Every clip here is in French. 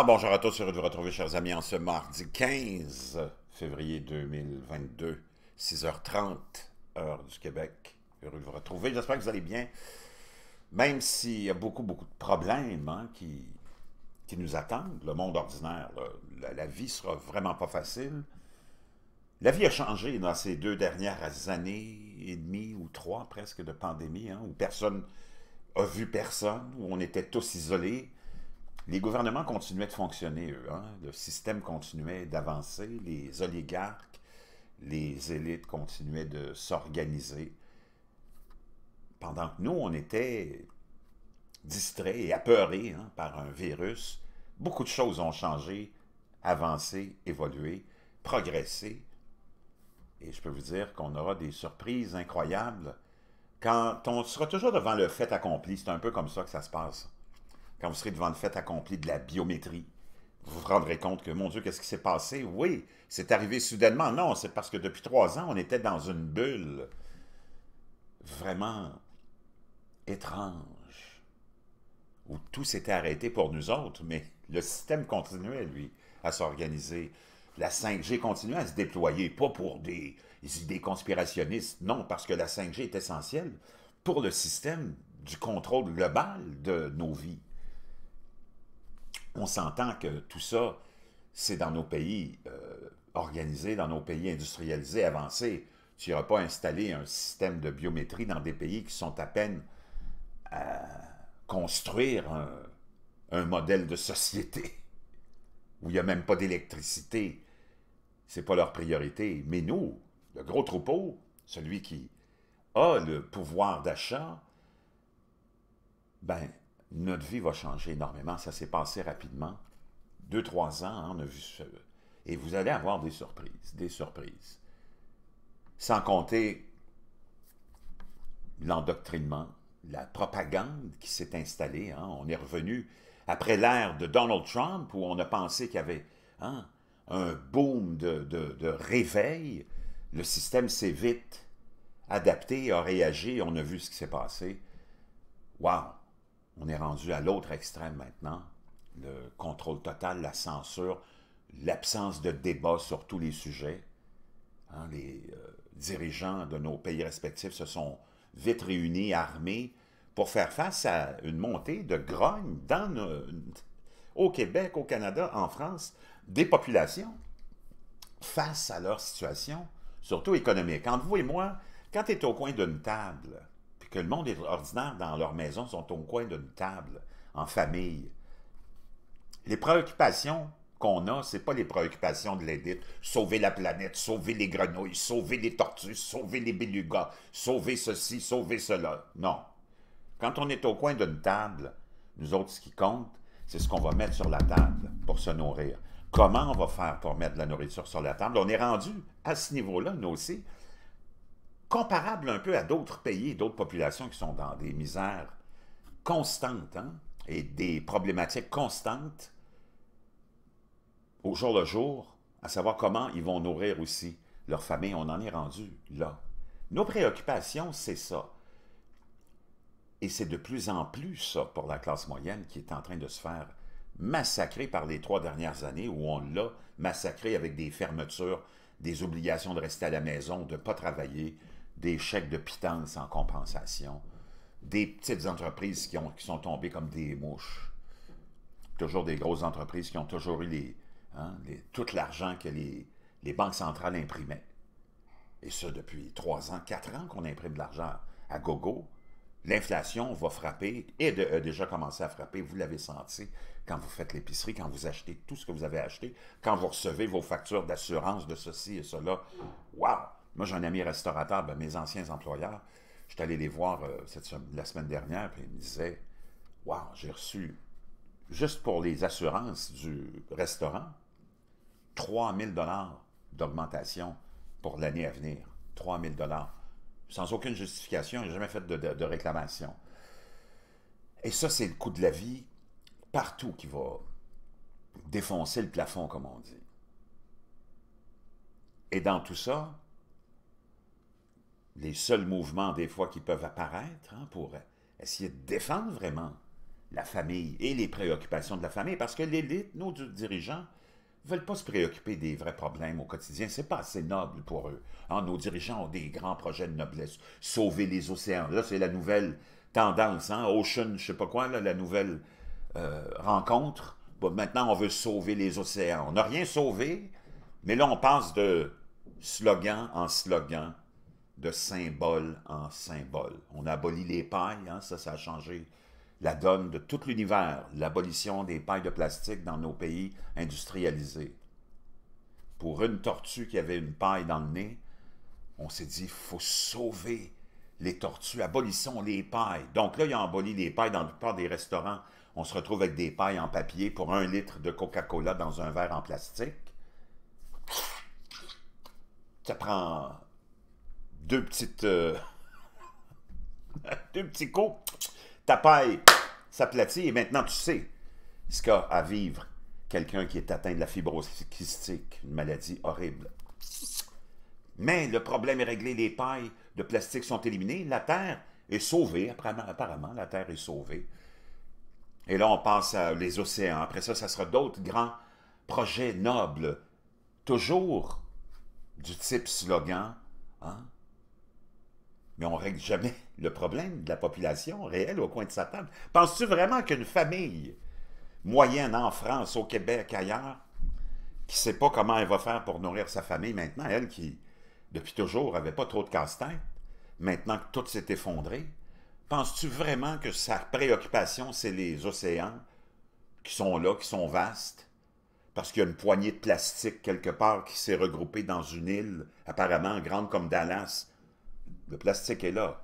Ah, bonjour à tous, heureux de vous retrouver, chers amis, en ce mardi 15 février 2022, 6h30, heure du Québec. Heureux de vous retrouver, j'espère que vous allez bien, même s'il y a beaucoup, beaucoup de problèmes hein, qui, qui nous attendent, le monde ordinaire, la, vie sera vraiment pas facile. La vie a changé dans ces deux dernières années et demie ou trois presque de pandémie, hein, où personne a vu personne, où on était tous isolés, les gouvernements continuaient de fonctionner, eux. Hein. Le système continuait d'avancer. Les oligarques, les élites continuaient de s'organiser. Pendant que nous, on était distraits et apeurés hein, par un virus, beaucoup de choses ont changé, avancé, évolué, progressé. Et je peux vous dire qu'on aura des surprises incroyables quand on sera toujours devant le fait accompli. C'est un peu comme ça que ça se passe quand vous serez devant le fait accompli de la biométrie, vous vous rendrez compte que, mon Dieu, qu'est-ce qui s'est passé? Oui, c'est arrivé soudainement. Non, c'est parce que depuis trois ans, on était dans une bulle vraiment étrange, où tout s'était arrêté pour nous autres, mais le système continuait, lui, à s'organiser. La 5G continuait à se déployer, pas pour des, idées conspirationnistes, non, parce que la 5G est essentielle pour le système du contrôle global de nos vies on s'entend que tout ça, c'est dans nos pays euh, organisés, dans nos pays industrialisés, avancés. Tu n'iras pas installer un système de biométrie dans des pays qui sont à peine à euh, construire un, un modèle de société où il n'y a même pas d'électricité. C'est pas leur priorité. Mais nous, le gros troupeau, celui qui a le pouvoir d'achat, ben, notre vie va changer énormément. Ça s'est passé rapidement. Deux, trois ans, hein, on a vu ce... Et vous allez avoir des surprises, des surprises. Sans compter l'endoctrinement, la propagande qui s'est installée. Hein. On est revenu après l'ère de Donald Trump où on a pensé qu'il y avait hein, un boom de, de réveil. Le système s'est vite adapté, a réagi. On a vu ce qui s'est passé. waouh on est rendu à l'autre extrême maintenant, le contrôle total, la censure, l'absence de débat sur tous les sujets. Hein, les euh, dirigeants de nos pays respectifs se sont vite réunis, armés, pour faire face à une montée de grogne dans au Québec, au Canada, en France, des populations face à leur situation, surtout économique. Entre vous et moi, quand tu es au coin d'une table, que le monde ordinaire dans leur maison sont au coin d'une table, en famille. Les préoccupations qu'on a, ce pas les préoccupations de l'édite, Sauver la planète, sauver les grenouilles, sauver les tortues, sauver les belugas, sauver ceci, sauver cela. Non. Quand on est au coin d'une table, nous autres, ce qui compte, c'est ce qu'on va mettre sur la table pour se nourrir. Comment on va faire pour mettre de la nourriture sur la table? On est rendu à ce niveau-là, nous aussi comparable un peu à d'autres pays, d'autres populations qui sont dans des misères constantes hein, et des problématiques constantes au jour le jour, à savoir comment ils vont nourrir aussi leur famille. On en est rendu là. Nos préoccupations, c'est ça. Et c'est de plus en plus ça pour la classe moyenne qui est en train de se faire massacrer par les trois dernières années où on l'a massacré avec des fermetures, des obligations de rester à la maison, de ne pas travailler, des chèques de pitance en compensation, des petites entreprises qui, ont, qui sont tombées comme des mouches, toujours des grosses entreprises qui ont toujours eu les, hein, tout l'argent que les, les banques centrales imprimaient. Et ça depuis trois ans, quatre ans qu'on imprime de l'argent à gogo. L'inflation va frapper et a déjà commencé à frapper. Vous l'avez senti quand vous faites l'épicerie, quand vous achetez tout ce que vous avez acheté, quand vous recevez vos factures d'assurance de ceci et cela. Waouh! Moi, j'ai un ami restaurateur, mes anciens employeurs. Je suis allé les voir euh, cette, la semaine dernière, puis ils me disaient Waouh, j'ai reçu, juste pour les assurances du restaurant, 3 000 d'augmentation pour l'année à venir. 3 000 Sans aucune justification, j'ai jamais fait de réclamation. Et ça, c'est le coût de la vie partout qui va défoncer le plafond, comme on dit. Et dans tout ça, les seuls mouvements des fois qui peuvent apparaître hein, pour essayer de défendre vraiment la famille et les préoccupations de la famille, parce que l'élite, nos dirigeants, ne veulent pas se préoccuper des vrais problèmes au quotidien. C'est pas assez noble pour eux. Hein, nos dirigeants ont des grands projets de noblesse. Sauver les océans. Là, c'est la nouvelle tendance. Hein? Ocean, je sais pas quoi, la nouvelle euh, rencontre. maintenant, on veut sauver les océans. On n'a rien sauvé, mais là, on passe de slogan en slogan de symbole en symbole. On a les pailles, hein, ça, ça a changé la donne de tout l'univers, l'abolition des pailles de plastique dans nos pays industrialisés. Pour une tortue qui avait une paille dans le nez, on s'est dit, faut sauver les tortues, abolissons les pailles. Donc là, ils ont aboli les pailles dans la plupart des restaurants. On se retrouve avec des pailles en papier pour un litre de Coca-Cola dans un verre en plastique. Ça prend deux petites... Euh, petits coups, ta paille s'aplatit et maintenant tu sais ce qu'a à vivre quelqu'un qui est atteint de la fibrose une maladie horrible. Mais le problème est réglé, les pailles de plastique sont éliminées, la Terre est sauvée, apparemment, apparemment la Terre est sauvée. Et là, on passe à les océans. Après ça, ça sera d'autres grands projets nobles, toujours du type slogan, hein? mais on ne règle jamais le problème de la population réelle au coin de sa table. Penses-tu vraiment qu'une famille moyenne en France, au Québec, ailleurs, qui ne sait pas comment elle va faire pour nourrir sa famille maintenant, elle qui, depuis toujours, n'avait pas trop de casse-tête, maintenant que tout s'est effondré, penses-tu vraiment que sa préoccupation, c'est les océans qui sont là, qui sont vastes, parce qu'il y a une poignée de plastique quelque part qui s'est regroupée dans une île, apparemment grande comme Dallas, le plastique est là.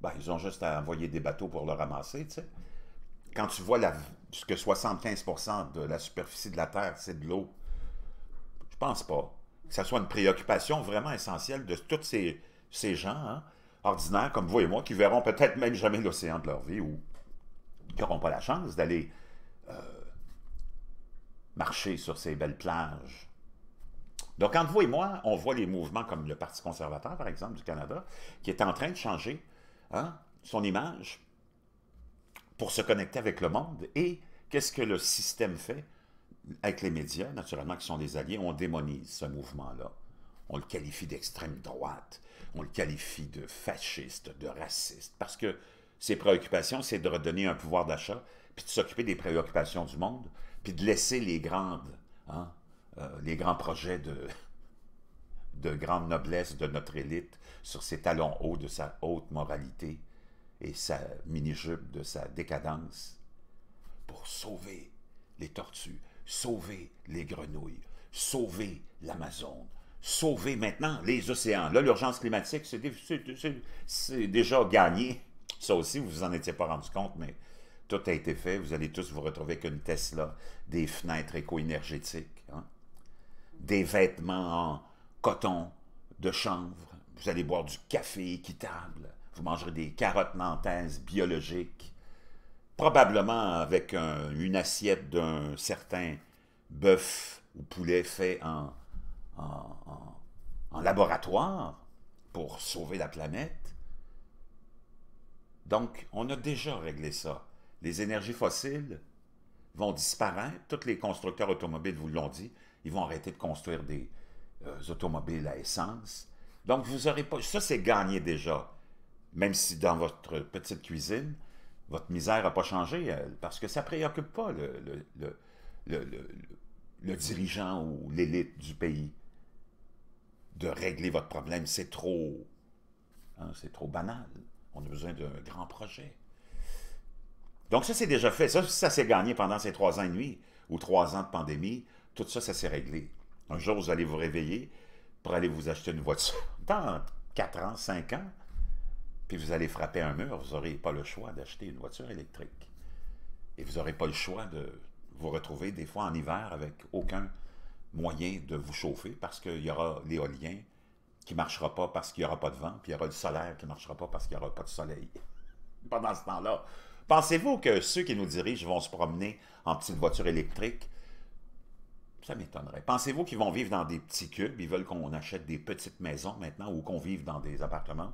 Ben, ils ont juste à envoyer des bateaux pour le ramasser, tu sais. Quand tu vois la, que 75 de la superficie de la Terre, c'est de l'eau, je pense pas que ça soit une préoccupation vraiment essentielle de tous ces, gens hein, ordinaires comme vous et moi qui verront peut-être même jamais l'océan de leur vie ou qui n'auront pas la chance d'aller euh, marcher sur ces belles plages donc, entre vous et moi, on voit les mouvements comme le Parti conservateur, par exemple, du Canada, qui est en train de changer hein, son image pour se connecter avec le monde. Et qu'est-ce que le système fait avec les médias, naturellement, qui sont des alliés? On démonise ce mouvement-là. On le qualifie d'extrême droite, on le qualifie de fasciste, de raciste, parce que ses préoccupations, c'est de redonner un pouvoir d'achat, puis de s'occuper des préoccupations du monde, puis de laisser les grandes hein, euh, les grands projets de, grande noblesse de notre élite sur ses talons hauts de sa haute moralité et sa mini-jupe de sa décadence pour sauver les tortues, sauver les grenouilles, sauver l'Amazon, sauver maintenant les océans. Là, l'urgence climatique, c'est déjà gagné. Ça aussi, vous vous en étiez pas rendu compte, mais tout a été fait. Vous allez tous vous retrouver avec une Tesla, des fenêtres éco-énergétiques, des vêtements en coton, de chanvre, vous allez boire du café équitable, vous mangerez des carottes nantaises biologiques, probablement avec une assiette d'un certain bœuf ou poulet fait en laboratoire pour sauver la planète. Donc, on a déjà réglé ça. Les énergies fossiles vont disparaître, tous les constructeurs automobiles vous l'ont dit, ils vont arrêter de construire des euh, automobiles à essence. Donc, vous aurez pas... Ça, c'est gagné déjà. Même si dans votre petite cuisine, votre misère n'a pas changé, parce que ça ne préoccupe pas le, dirigeant ou l'élite du pays de régler votre problème. C'est trop... Hein, c'est trop banal. On a besoin d'un grand projet. Donc ça, c'est déjà fait. Ça, ça s'est gagné pendant ces trois ans et demi ou trois ans de pandémie tout ça, ça s'est réglé. Un jour, vous allez vous réveiller pour aller vous acheter une voiture. Dans 4 ans, 5 ans, puis vous allez frapper un mur, vous n'aurez pas le choix d'acheter une voiture électrique. Et vous n'aurez pas le choix de vous retrouver des fois en hiver avec aucun moyen de vous chauffer parce qu'il y aura l'éolien qui ne marchera pas parce qu'il n'y aura pas de vent, puis il y aura du solaire qui ne marchera pas parce qu'il n'y aura pas de soleil. Pendant ce temps-là, pensez-vous que ceux qui nous dirigent vont se promener en petite voiture électrique ça m'étonnerait. Pensez-vous qu'ils vont vivre dans des petits cubes? Ils veulent qu'on achète des petites maisons maintenant ou qu'on vive dans des appartements?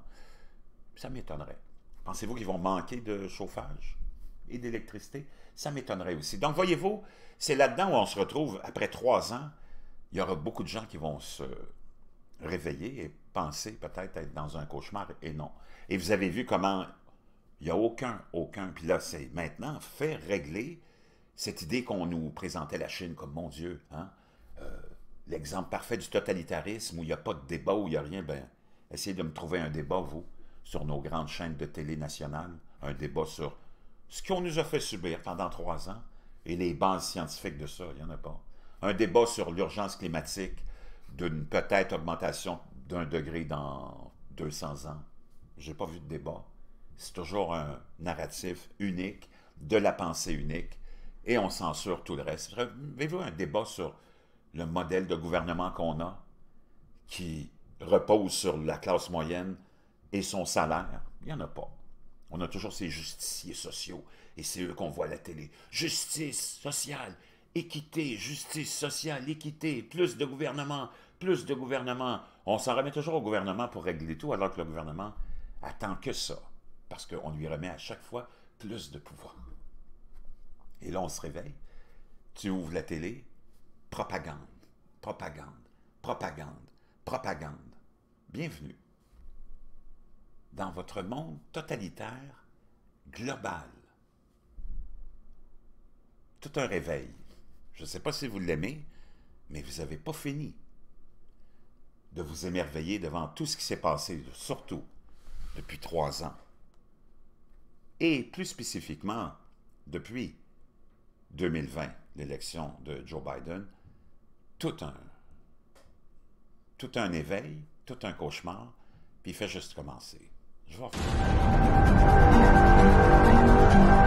Ça m'étonnerait. Pensez-vous qu'ils vont manquer de chauffage et d'électricité? Ça m'étonnerait aussi. Donc, voyez-vous, c'est là-dedans où on se retrouve après trois ans. Il y aura beaucoup de gens qui vont se réveiller et penser peut-être être dans un cauchemar et non. Et vous avez vu comment il n'y a aucun, aucun. Puis là, c'est maintenant fait régler cette idée qu'on nous présentait la Chine comme, mon Dieu, hein, euh, l'exemple parfait du totalitarisme où il n'y a pas de débat, où il n'y a rien, ben, essayez de me trouver un débat, vous, sur nos grandes chaînes de télé nationales, un débat sur ce qu'on nous a fait subir pendant trois ans et les bases scientifiques de ça, il n'y en a pas. Un débat sur l'urgence climatique d'une peut-être augmentation d'un degré dans 200 ans. Je n'ai pas vu de débat. C'est toujours un narratif unique, de la pensée unique, et on censure tout le reste. Avez-vous un débat sur le modèle de gouvernement qu'on a, qui repose sur la classe moyenne et son salaire? Il n'y en a pas. On a toujours ces justiciers sociaux, et c'est eux qu'on voit à la télé. Justice sociale, équité, justice sociale, équité, plus de gouvernement, plus de gouvernement. On s'en remet toujours au gouvernement pour régler tout, alors que le gouvernement attend que ça, parce qu'on lui remet à chaque fois plus de pouvoir. Et là, on se réveille. Tu ouvres la télé, propagande, propagande, propagande, propagande. Bienvenue dans votre monde totalitaire global. Tout un réveil. Je ne sais pas si vous l'aimez, mais vous n'avez pas fini de vous émerveiller devant tout ce qui s'est passé, surtout depuis trois ans. Et plus spécifiquement, depuis 2020, l'élection de Joe Biden, tout un, tout un éveil, tout un cauchemar, puis il fait juste commencer. Je